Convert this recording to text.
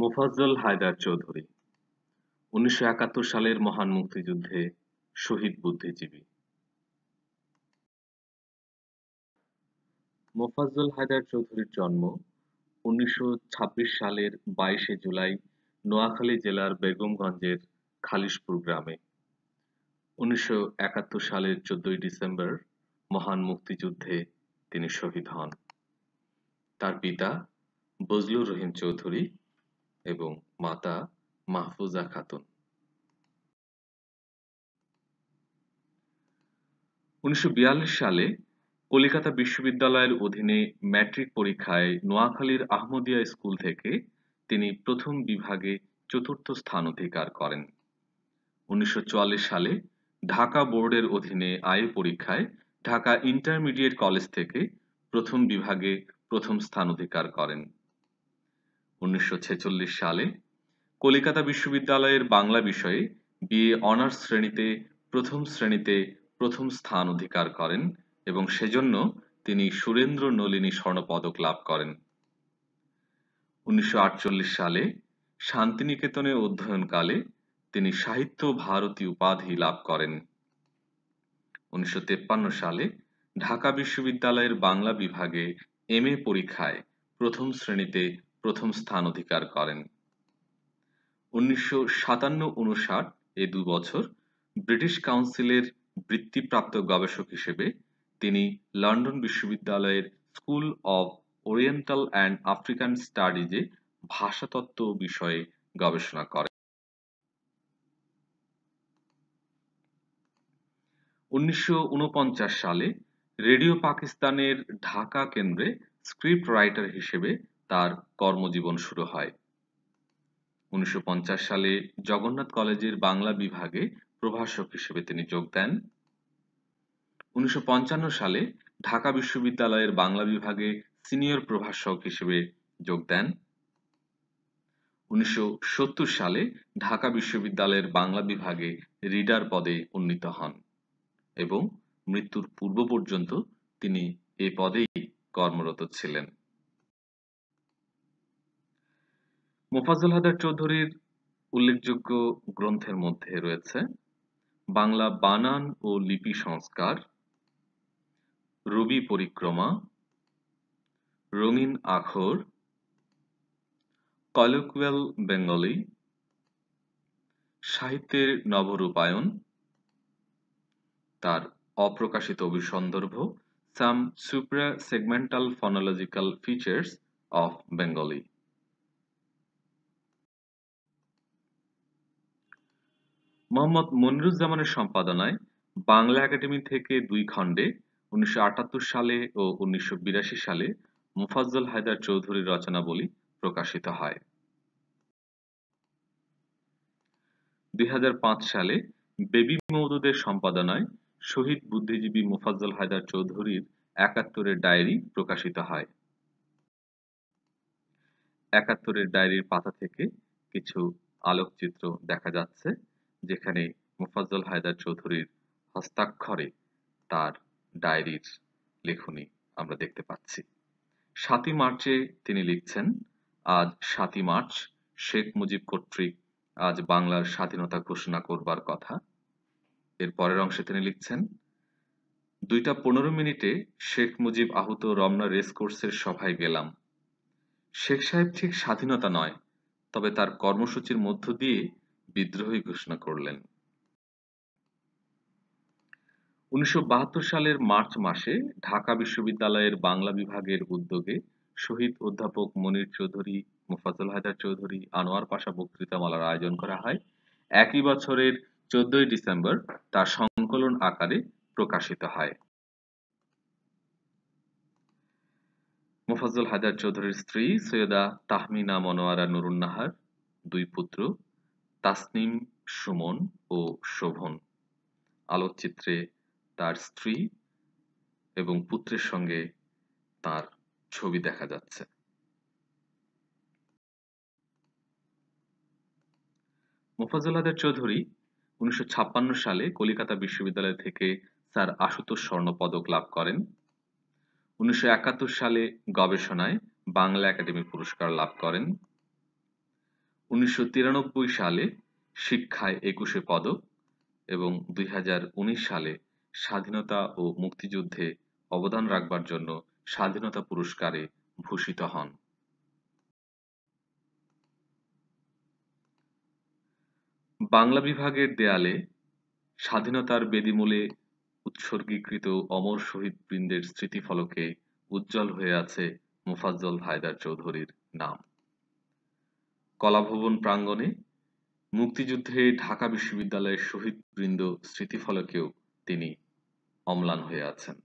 মোফাজ্জল হায়দার চৌধুরী উনিশশো একাত্তর সালের মহান মুক্তিযুদ্ধে শহীদ বুদ্ধিজীবী মোফাজ্জল হায়দার চৌধুরীর জন্ম উনিশশো সালের বাইশে জুলাই নোয়াখালী জেলার বেগমগঞ্জের খালিশপুর গ্রামে উনিশশো সালের চোদ্দই ডিসেম্বর মহান মুক্তিযুদ্ধে তিনি শহীদ হন তার পিতা বজলুর রহিম চৌধুরী এবং মাতা মাহফুজা খাতুন উনিশশো সালে কলিকাতা বিশ্ববিদ্যালয়ের অধীনে ম্যাট্রিক পরীক্ষায় নোয়াখালীর আহমদিয়া স্কুল থেকে তিনি প্রথম বিভাগে চতুর্থ স্থান অধিকার করেন উনিশশো সালে ঢাকা বোর্ডের অধীনে আয়ে পরীক্ষায় ঢাকা ইন্টারমিডিয়েট কলেজ থেকে প্রথম বিভাগে প্রথম স্থান অধিকার করেন উনিশশো সালে কলিকাতা বিশ্ববিদ্যালয়ের বাংলা বিষয়ে বিএ অনার্স শ্রেণীতে প্রথম শ্রেণীতে প্রথম স্থান অধিকার করেন এবং সেজন্য তিনি সুরেন্দ্র নলিনী স্বর্ণপদক লাভ করেন উনিশশো সালে শান্তিনিকেতনে অধ্যয়নকালে তিনি সাহিত্য ভারতী উপাধি লাভ করেন উনিশশো সালে ঢাকা বিশ্ববিদ্যালয়ের বাংলা বিভাগে এম এ পরীক্ষায় প্রথম শ্রেণীতে প্রথম স্থান অধিকার করেন উনিশশো সাতান্ন উনষাট এ দুবছর ব্রিটিশ কাউন্সিলের বৃত্তিপ্রাপ্ত গবেষক হিসেবে তিনি লন্ডন বিশ্ববিদ্যালয়ের school of oriental and African স্টাডিজে ভাষাতত্ত্ব বিষয়ে গবেষণা করেন উনিশশো সালে রেডিও পাকিস্তানের ঢাকা কেন্দ্রে স্ক্রিপ্ট রাইটার হিসেবে তার কর্মজীবন শুরু হয় উনিশশো সালে জগন্নাথ কলেজের বাংলা বিভাগে প্রভাষক হিসেবে তিনি যোগ দেন উনিশশো সালে ঢাকা বিশ্ববিদ্যালয়ের বাংলা বিভাগে সিনিয়র প্রভাষক হিসেবে যোগ দেন উনিশশো সালে ঢাকা বিশ্ববিদ্যালয়ের বাংলা বিভাগে রিডার পদে উন্নীত হন এবং মৃত্যুর পূর্ব পর্যন্ত তিনি এ পদেই কর্মরত ছিলেন মোফাজুল হাদার চৌধুরীর উল্লেখযোগ্য গ্রন্থের মধ্যে রয়েছে বাংলা বানান ও লিপি সংস্কার রবি পরিক্রমা রঙিন আখর কলোকুয়েল বেঙ্গলি সাহিত্যের নবরূপায়ন তার অপ্রকাশিত অভিসন্দর্ভ some supra segmental phonological features of Bengali Mohammad মনিরুজ্জামানের সম্পাদনায় বাংলা একাডেমি থেকে দুই খণ্ডে উনিশশো সালে ও উনিশশো সালে মুফাজ্জল হায়দার চৌধুরীর রচনাবলী প্রকাশিত হয় দুই সালে বেবি মৌদুদের সম্পাদনায় শহীদ বুদ্ধিজীবী মুফাজ্জল হায়দার চৌধুরীর একাত্তরের ডায়েরি প্রকাশিত হয় একাত্তরের ডায়েরির পাতা থেকে কিছু আলোকচিত্র দেখা যাচ্ছে যেখানে মোফাজ্জল হায়দার চৌধুরীর হস্তাক্ষরে তার ডায়েরির লেখনি আমরা দেখতে পাচ্ছি সাতই মার্চে তিনি লিখছেন আজ সাতই মার্চ শেখ মুজিব কর্তৃক আজ বাংলার স্বাধীনতা ঘোষণা করবার কথা এর পরের অংশে তিনি লিখছেন দুইটা পনেরো মিনিটে শেখ মুজিব আহত রমনা রেসকোর্সের সভায় গেলাম শেখ সাহেব ঠিক স্বাধীনতা নয় তবে তার কর্মসূচির মধ্য দিয়ে বিদ্রোহী ঘোষণা করলেন উনিশশো সালের মার্চ মাসে ঢাকা বিশ্ববিদ্যালয়ের বাংলা বিভাগের উদ্যোগে শহীদ অধ্যাপক মনির চৌধুরী মোফাজল হাজার চৌধুরী আনোয়ার পাশা বক্তৃতামালার আয়োজন করা হয় একই বছরের চোদ্দই ডিসেম্বর তা সংকলন আকারে প্রকাশিত হয় মুফাজুল হাজার চৌধুরীর স্ত্রী সৈয়দা তাহমিনা মনোয়ারা নুরুন্নাহার দুই পুত্র তাসনিম সুমন ও শোভন আলোকচিত্রে তার স্ত্রী এবং পুত্রের সঙ্গে তার ছবি দেখা যাচ্ছে মোফাজুল্লাদের চৌধুরী উনিশশো সালে কলিকাতা বিশ্ববিদ্যালয় থেকে স্যার আশুতোষ স্বর্ণ পদক লাভ করেন উনিশশো সালে গবেষণায় বাংলা একাডেমি পুরস্কার লাভ করেন উনিশশো সালে শিক্ষায় একুশে পদক এবং দুই সালে স্বাধীনতা ও মুক্তিযুদ্ধে অবদান রাখবার জন্য স্বাধীনতা পুরস্কারে ভূষিত হন বাংলা বিভাগের দেয়ালে স্বাধীনতার বেদিমূলে উৎসর্গীকৃত অমর শহীদ বৃন্দের স্মৃতিফলকে উজ্জ্বল হয়ে আছে মোফাজ্জল হায়দার চৌধুরীর নাম কলাভবন প্রাঙ্গণে মুক্তিযুদ্ধে ঢাকা বিশ্ববিদ্যালয়ের শহীদ বৃন্দ স্মৃতিফলকেও তিনি অম্লান হয়ে আছেন